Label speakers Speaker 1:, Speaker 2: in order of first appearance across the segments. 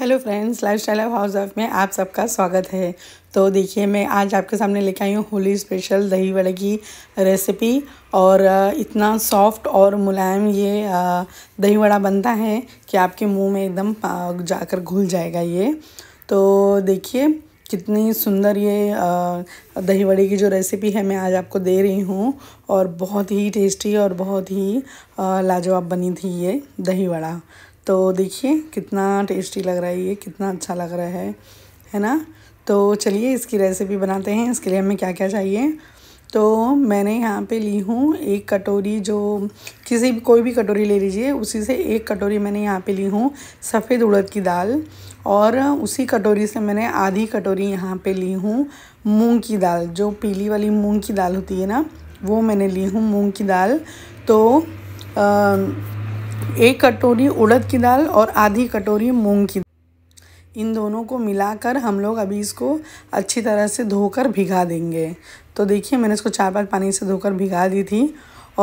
Speaker 1: hello friends lifestyle of house of में आप सबका स्वागत है तो देखिए मैं आज आपके सामने लेके आई हूँ होली स्पेशल दही वड़े की रेसिपी और इतना सॉफ्ट और मुलायम ये दही वड़ा बनता है कि आपके मुंह में एकदम जाकर घुल जाएगा ये तो देखिए कितनी सुंदर ये दही वड़े की जो रेसिपी है मैं आज आपको दे रही हूँ और बहुत ही टेस्टी और बहुत ही लाजवाब बनी थी ये दही वड़ा तो देखिए कितना टेस्टी लग रहा है ये कितना अच्छा लग रहा है है ना तो चलिए इसकी रेसिपी बनाते हैं इसके लिए हमें क्या क्या चाहिए तो मैंने यहाँ पे ली हूँ एक कटोरी जो किसी भी कोई भी कटोरी ले लीजिए उसी से एक कटोरी मैंने यहाँ पे ली हूँ सफ़ेद उड़द की दाल और उसी कटोरी से मैंने आधी कटोरी यहाँ पे ली हूँ मूंग की दाल जो पीली वाली मूंग की दाल होती है ना वो मैंने ली हूँ मूंग की दाल तो आ, एक कटोरी उड़द की दाल और आधी कटोरी मूंग की इन दोनों को मिलाकर हम लोग अभी इसको अच्छी तरह से धोकर भिगा देंगे तो देखिए मैंने इसको चार पाँच पानी से धोकर भिगा दी थी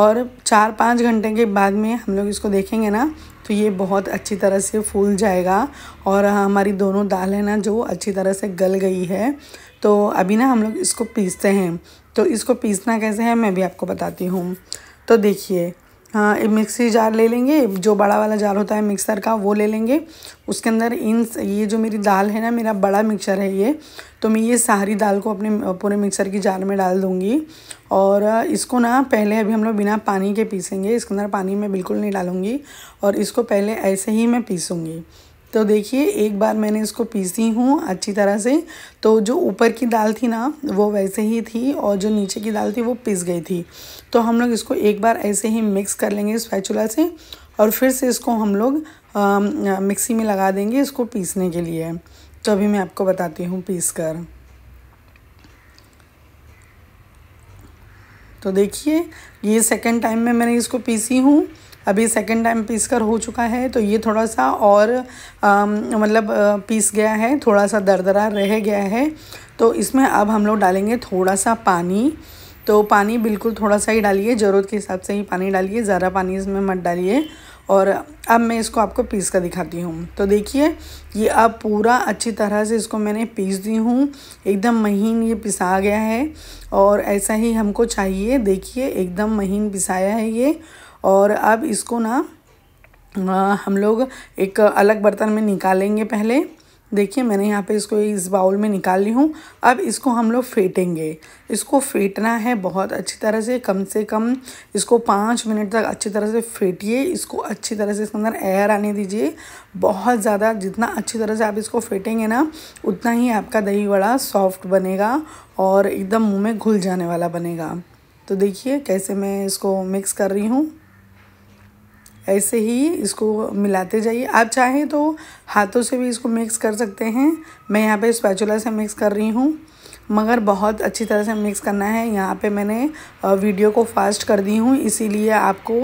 Speaker 1: और चार पाँच घंटे के बाद में हम लोग इसको देखेंगे ना तो ये बहुत अच्छी तरह से फूल जाएगा और हमारी दोनों दाल है ना जो अच्छी तरह से गल गई है तो अभी ना हम लोग इसको पीसते हैं तो इसको पीसना कैसे है मैं भी आपको बताती हूँ तो देखिए हाँ, मिक्सी जार ले लेंगे जो बड़ा वाला जार होता है मिक्सर का वो ले लेंगे उसके अंदर इन ये जो मेरी दाल है ना मेरा बड़ा मिक्सर है ये तो मैं ये सारी दाल को अपने पूरे मिक्सर की जार में डाल दूँगी और इसको ना पहले अभी हम लोग बिना पानी के पीसेंगे इसके अंदर पानी मैं बिल्कुल नहीं डालूँगी और इसको पहले ऐसे ही मैं पीसूँगी तो देखिए एक बार मैंने इसको पीसी हूँ अच्छी तरह से तो जो ऊपर की दाल थी ना वो वैसे ही थी और जो नीचे की दाल थी वो पिस गई थी तो हम लोग इसको एक बार ऐसे ही मिक्स कर लेंगे स्पैचुला से और फिर से इसको हम लोग मिक्सी में लगा देंगे इसको पीसने के लिए तो अभी मैं आपको बताती हूँ पीस कर तो देखिए ये सेकेंड टाइम में मैंने इसको पीसी हूँ अभी सेकेंड टाइम पीस कर हो चुका है तो ये थोड़ा सा और मतलब पीस गया है थोड़ा सा दरदरा रह गया है तो इसमें अब हम लोग डालेंगे थोड़ा सा पानी तो पानी बिल्कुल थोड़ा सा ही डालिए ज़रूरत के हिसाब से ही पानी डालिए ज़्यादा पानी इसमें मत डालिए और अब मैं इसको आपको पीस कर दिखाती हूँ तो देखिए ये अब पूरा अच्छी तरह से इसको मैंने पीस दी हूँ एकदम महीन ये पिसा गया है और ऐसा ही हमको चाहिए देखिए एकदम महीन पिसाया है ये और अब इसको ना हम लोग एक अलग बर्तन में निकालेंगे पहले देखिए मैंने यहाँ पे इसको इस बाउल में निकाल ली हूँ अब इसको हम लोग फेंटेंगे इसको फेंटना है बहुत अच्छी तरह से कम से कम इसको पाँच मिनट तक अच्छी तरह से फेंटिए इसको अच्छी तरह से इसके अंदर एयर आने दीजिए बहुत ज़्यादा जितना अच्छी तरह से आप इसको फेंटेंगे ना उतना ही आपका दही बड़ा सॉफ्ट बनेगा और एकदम मुँह में घुल जाने वाला बनेगा तो देखिए कैसे मैं इसको मिक्स कर रही हूँ ऐसे ही इसको मिलाते जाइए आप चाहें तो हाथों से भी इसको मिक्स कर सकते हैं मैं यहाँ पे स्पैचुला से मिक्स कर रही हूँ मगर बहुत अच्छी तरह से मिक्स करना है यहाँ पे मैंने वीडियो को फास्ट कर दी हूँ इसीलिए आपको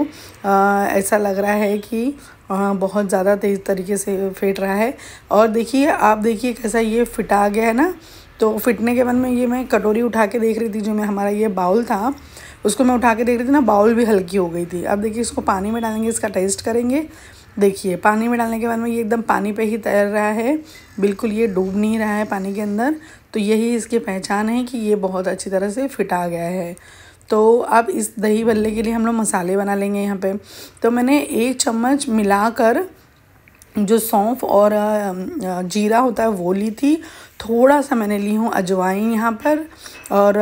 Speaker 1: ऐसा लग रहा है कि बहुत ज़्यादा तेज़ तरीके से फेट रहा है और देखिए आप देखिए कैसा ये फिटा गया है ना तो फिटने के बाद में ये मैं कटोरी उठा के देख रही थी जो मैं हमारा ये बाउल था उसको मैं उठा के देख रही थी ना बाउल भी हल्की हो गई थी अब देखिए इसको पानी में डालेंगे इसका टेस्ट करेंगे देखिए पानी में डालने के बाद में ये एकदम पानी पे ही तैर रहा है बिल्कुल ये डूब नहीं रहा है पानी के अंदर तो यही इसकी पहचान है कि ये बहुत अच्छी तरह से फिटा गया है तो अब इस दही भल्ले के लिए हम लोग मसाले बना लेंगे यहाँ पे तो मैंने एक चम्मच मिलाकर जो सौंफ और जीरा होता है वो ली थी थोड़ा सा मैंने ली हूँ अजवाइन यहाँ पर और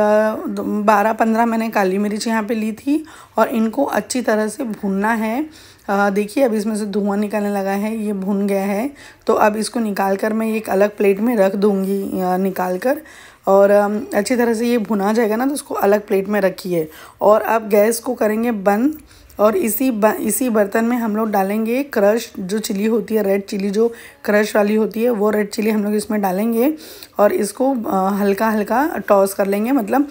Speaker 1: बारह पंद्रह मैंने काली मिर्च यहाँ पे ली थी और इनको अच्छी तरह से भूनना है देखिए अब इसमें से धुआं निकलने लगा है ये भुन गया है तो अब इसको निकाल कर मैं एक अलग प्लेट में रख दूँगी निकाल कर और अच्छी तरह से ये भुना जाएगा ना तो उसको अलग प्लेट में रखिए और अब गैस को करेंगे बंद और इसी इसी बर्तन में हम लोग डालेंगे क्रश जो चिली होती है रेड चिली जो क्रश वाली होती है वो रेड चिली हम लोग इसमें डालेंगे और इसको हल्का हल्का टॉस कर लेंगे मतलब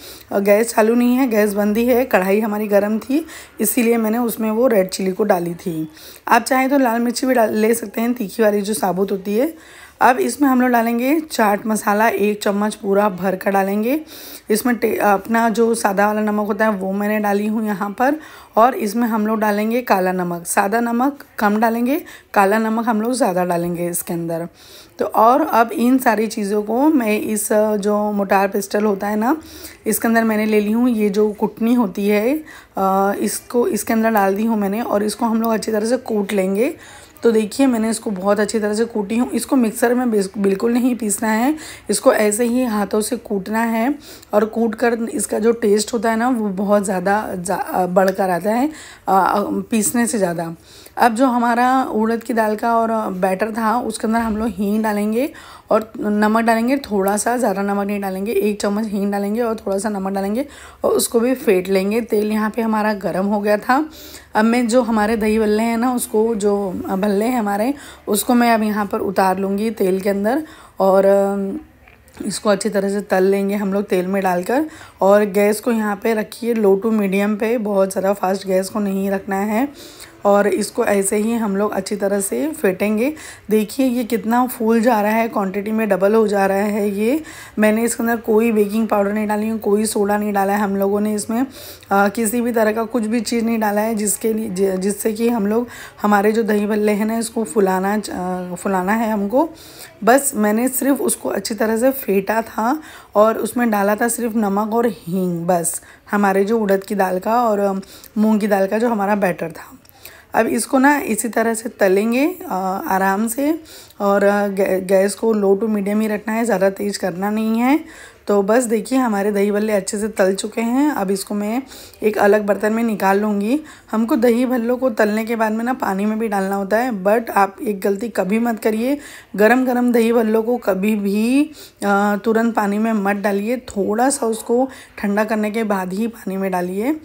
Speaker 1: गैस चालू नहीं है गैस बंद ही है कढ़ाई हमारी गर्म थी इसीलिए मैंने उसमें वो रेड चिली को डाली थी आप चाहें तो लाल मिर्ची भी डाल ले सकते हैं तीखी वाली जो साबुत होती है अब इसमें हम लोग डालेंगे चाट मसाला एक चम्मच पूरा भर कर डालेंगे इसमें अपना जो सादा वाला नमक होता है वो मैंने डाली हूँ यहाँ पर और इसमें हम लोग डालेंगे काला नमक सादा नमक कम डालेंगे काला नमक हम लोग ज़्यादा डालेंगे इसके अंदर तो और अब इन सारी चीज़ों को मैं इस जो मोटार पिस्टल होता है ना इसके अंदर मैंने ले ली हूँ ये जो कुटनी होती है इसको इसके अंदर डाल दी हूँ मैंने और इसको हम लोग अच्छी तरह से कूट लेंगे तो देखिए मैंने इसको बहुत अच्छी तरह से कूटी हूँ इसको मिक्सर में बिल्कुल नहीं पीसना है इसको ऐसे ही हाथों से कूटना है और कूट कर इसका जो टेस्ट होता है ना वो बहुत ज़्यादा बढ़कर आता है पीसने से ज़्यादा अब जो हमारा उड़द की दाल का और बैटर था उसके अंदर हम लोग हींग डालेंगे और नमक डालेंगे थोड़ा सा ज़्यादा नमक नहीं डालेंगे एक चम्मच हींग डालेंगे और थोड़ा सा नमक डालेंगे और उसको भी फेंट लेंगे तेल यहाँ पे हमारा गर्म हो गया था अब मैं जो हमारे दही बल्ले हैं ना उसको जो भल्ले हैं हमारे उसको मैं अब यहाँ पर उतार लूँगी तेल के अंदर और इसको अच्छी तरह से तल लेंगे हम लोग तेल में डालकर और गैस को यहाँ पे रखिए लो टू मीडियम पे बहुत ज़्यादा फास्ट गैस को नहीं रखना है और इसको ऐसे ही हम लोग अच्छी तरह से फेंटेंगे देखिए ये कितना फूल जा रहा है क्वांटिटी में डबल हो जा रहा है ये मैंने इसके अंदर कोई बेकिंग पाउडर नहीं डाली कोई सोडा नहीं डाला है हम लोगों ने इसमें आ, किसी भी तरह का कुछ भी चीज़ नहीं डाला है जिसके लिए जिससे कि हम लोग हमारे जो दही भल्ले हैं ना इसको फुलाना फुलाना है हमको बस मैंने सिर्फ उसको अच्छी तरह से फेंटा था और उसमें डाला था सिर्फ नमक और हींग बस हमारे जो उड़द की दाल का और मूंग की दाल का जो हमारा बैटर था अब इसको ना इसी तरह से तलेंगे आराम से और गैस को लो टू मीडियम ही रखना है ज़्यादा तेज़ करना नहीं है तो बस देखिए हमारे दही भल्ले अच्छे से तल चुके हैं अब इसको मैं एक अलग बर्तन में निकाल लूँगी हमको दही भल्लों को तलने के बाद में ना पानी में भी डालना होता है बट आप एक गलती कभी मत करिए गरम गरम दही भल्लों को कभी भी तुरंत पानी में मत डालिए थोड़ा सा उसको ठंडा करने के बाद ही पानी में डालिए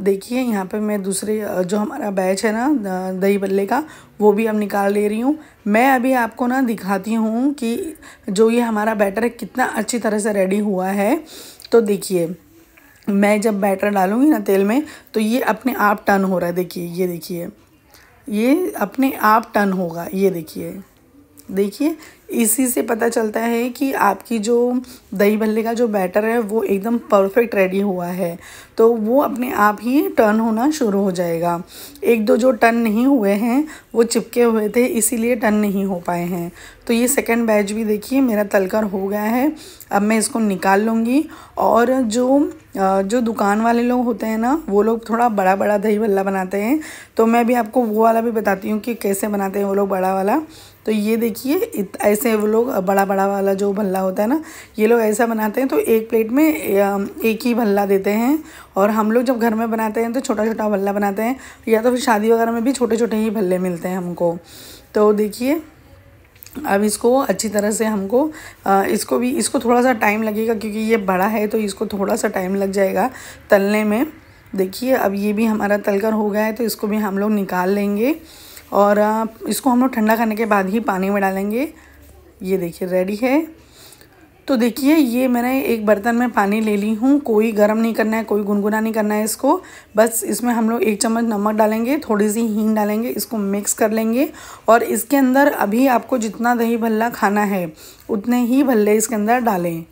Speaker 1: देखिए यहाँ पे मैं दूसरे जो हमारा बैच है ना दही बल्ले का वो भी अब निकाल ले रही हूँ मैं अभी आपको ना दिखाती हूँ कि जो ये हमारा बैटर कितना अच्छी तरह से रेडी हुआ है तो देखिए मैं जब बैटर डालूँगी ना तेल में तो ये अपने आप टन हो रहा है देखिए ये देखिए ये अपने आप टन होगा ये देखिए देखिए इसी से पता चलता है कि आपकी जो दही भल्ले का जो बैटर है वो एकदम परफेक्ट रेडी हुआ है तो वो अपने आप ही टर्न होना शुरू हो जाएगा एक दो जो टर्न नहीं हुए हैं वो चिपके हुए थे इसीलिए टर्न नहीं हो पाए हैं तो ये सेकंड बैच भी देखिए मेरा तलकर हो गया है अब मैं इसको निकाल लूँगी और जो जो दुकान वाले लोग होते हैं ना वो लोग थोड़ा बड़ा बड़ा दही भल्ला बनाते हैं तो मैं भी आपको वो वाला भी बताती हूँ कि कैसे बनाते हैं वो लोग बड़ा वाला तो ये देखिए ऐसे वो लोग बड़ा बड़ा वाला जो भल्ला होता है ना ये लोग ऐसा बनाते हैं तो एक प्लेट में एक ही भल्ला देते हैं और हम लोग जब घर में बनाते हैं तो छोटा छोटा भल्ला बनाते हैं या तो फिर शादी वगैरह में भी छोटे छोटे ही भल्ले मिलते हैं हमको तो देखिए अब इसको अच्छी तरह से हमको इसको भी इसको थोड़ा सा टाइम लगेगा क्योंकि ये बड़ा है तो इसको थोड़ा सा टाइम लग जाएगा तलने में देखिए अब ये भी हमारा तलकर हो गया है तो इसको भी हम लोग निकाल लेंगे और इसको हम लोग ठंडा करने के बाद ही पानी में डालेंगे ये देखिए रेडी है तो देखिए ये मैंने एक बर्तन में पानी ले ली हूँ कोई गर्म नहीं करना है कोई गुनगुना नहीं करना है इसको बस इसमें हम लोग एक चम्मच नमक डालेंगे थोड़ी सी हींग डालेंगे इसको मिक्स कर लेंगे और इसके अंदर अभी आपको जितना दही भल्ला खाना है उतने ही भल्ले इसके अंदर डालें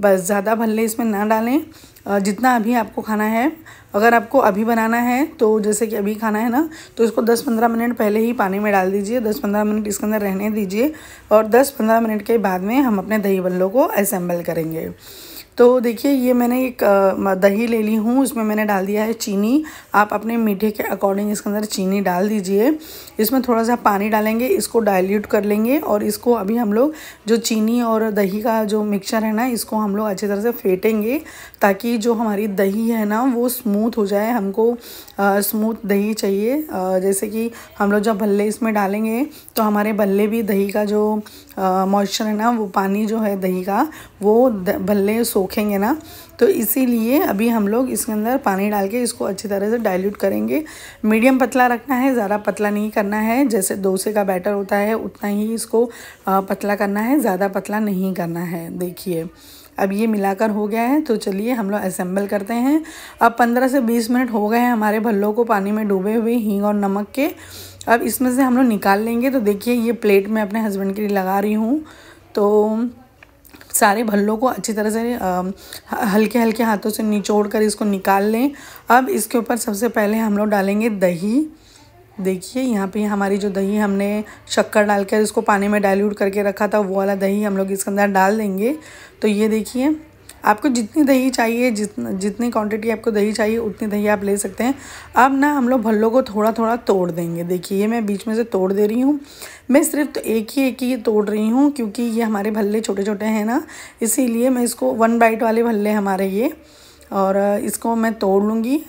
Speaker 1: बस ज़्यादा भल्ले इसमें ना डालें जितना अभी आपको खाना है अगर आपको अभी बनाना है तो जैसे कि अभी खाना है ना तो इसको 10-15 मिनट पहले ही पानी में डाल दीजिए 10-15 मिनट इसके अंदर रहने दीजिए और 10-15 मिनट के बाद में हम अपने दही बल्लों को असेंबल करेंगे तो देखिए ये मैंने एक दही ले ली हूँ उसमें मैंने डाल दिया है चीनी आप अपने मीठे के अकॉर्डिंग इसके अंदर चीनी डाल दीजिए इसमें थोड़ा सा पानी डालेंगे इसको डाइल्यूट कर लेंगे और इसको अभी हम लोग जो चीनी और दही का जो मिक्सचर है ना इसको हम लोग अच्छी तरह से फेंटेंगे ताकि जो हमारी दही है ना वो स्मूथ हो जाए हमको स्मूथ दही चाहिए आ, जैसे कि हम लोग जब भल्ले इसमें डालेंगे तो हमारे भल्ले भी दही का जो मॉइस्चर है ना वो पानी जो है दही का वो भल्ले सो सोखेंगे ना तो इसीलिए अभी हम लोग इसके अंदर पानी डाल के इसको अच्छी तरह से डाइल्यूट करेंगे मीडियम पतला रखना है ज़्यादा पतला नहीं करना है जैसे डोसे का बैटर होता है उतना ही इसको पतला करना है ज़्यादा पतला नहीं करना है देखिए अब ये मिलाकर हो गया है तो चलिए हम लोग असेंबल करते हैं अब 15 से 20 मिनट हो गए हैं हमारे भल्लों को पानी में डूबे हुए हींग और नमक के अब इसमें से हम लोग निकाल लेंगे तो देखिए ये प्लेट मैं अपने हस्बैंड के लिए लगा रही हूँ तो सारे भल्लों को अच्छी तरह से हल्के हल्के हाथों से निचोड़ कर इसको निकाल लें अब इसके ऊपर सबसे पहले हम लोग डालेंगे दही देखिए यहाँ पे हमारी जो दही हमने शक्कर डालकर इसको पानी में डाइल्यूट करके रखा था वो वाला दही हम लोग इसके अंदर डाल देंगे तो ये देखिए आपको जितनी दही चाहिए जितना जितनी क्वांटिटी आपको दही चाहिए उतनी दही आप ले सकते हैं अब ना हम लोग भल्लों को थोड़ा थोड़ा तोड़ देंगे देखिए ये मैं बीच में से तोड़ दे रही हूँ मैं सिर्फ तो एक ही एक ही तोड़ रही हूँ क्योंकि ये हमारे भल्ले छोटे छोटे हैं ना इसीलिए मैं इसको वन बाइट वाले भल्ले हमारे ये और इसको मैं तोड़ लूँगी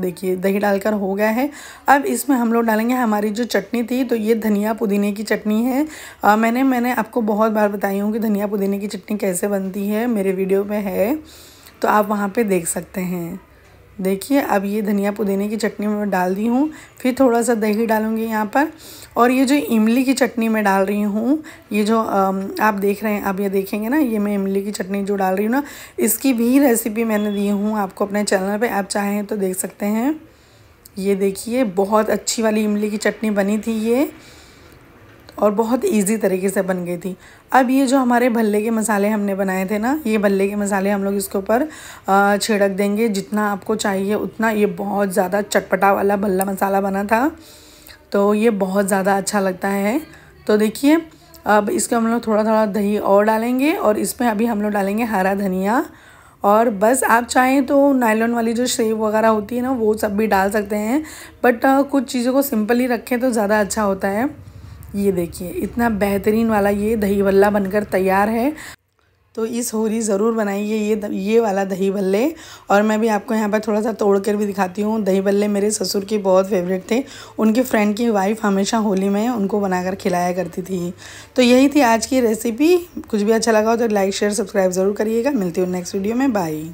Speaker 1: देखिए दही डालकर हो गया है अब इसमें हम लोग डालेंगे हमारी जो चटनी थी तो ये धनिया पुदीने की चटनी है आ, मैंने मैंने आपको बहुत बार बताई हूँ कि धनिया पुदीने की चटनी कैसे बनती है मेरे वीडियो में है तो आप वहाँ पर देख सकते हैं देखिए अब ये धनिया पुदीने की चटनी में डाल दी हूँ फिर थोड़ा सा दही डालूँगी यहाँ पर और ये जो इमली की चटनी मैं डाल रही हूँ ये जो आप देख रहे हैं आप ये देखेंगे ना ये मैं इमली की चटनी जो डाल रही हूँ ना इसकी भी रेसिपी मैंने दी हूँ आपको अपने चैनल पे आप चाहें तो देख सकते हैं ये देखिए बहुत अच्छी वाली इमली की चटनी बनी थी ये और बहुत इजी तरीके से बन गई थी अब ये जो हमारे भल्ले के मसाले हमने बनाए थे ना ये भल्ले के मसाले हम लोग इसके ऊपर छिड़क देंगे जितना आपको चाहिए उतना ये बहुत ज़्यादा चटपटा वाला भल्ला मसाला बना था तो ये बहुत ज़्यादा अच्छा लगता है तो देखिए अब इसके हम लोग थोड़ा थोड़ा दही और डालेंगे और इसमें अभी हम लोग डालेंगे हरा धनिया और बस आप चाहें तो नायलॉन वाली जो शेव वगैरह होती है ना वो सब भी डाल सकते हैं बट कुछ चीज़ों को सिंपल ही रखें तो ज़्यादा अच्छा होता है ये देखिए इतना बेहतरीन वाला ये दही भल्ला बनकर तैयार है तो इस होरी ज़रूर बनाइए ये ये वाला दही भल्ले और मैं भी आपको यहाँ पर थोड़ा सा तोड़ कर भी दिखाती हूँ दही भल्ले मेरे ससुर के बहुत फेवरेट थे उनके फ्रेंड की वाइफ हमेशा होली में उनको बनाकर खिलाया करती थी तो यही थी आज की रेसिपी कुछ भी अच्छा लगा हो तो लाइक शेयर सब्सक्राइब ज़रूर करिएगा मिलती हूँ नेक्स्ट वीडियो में बाई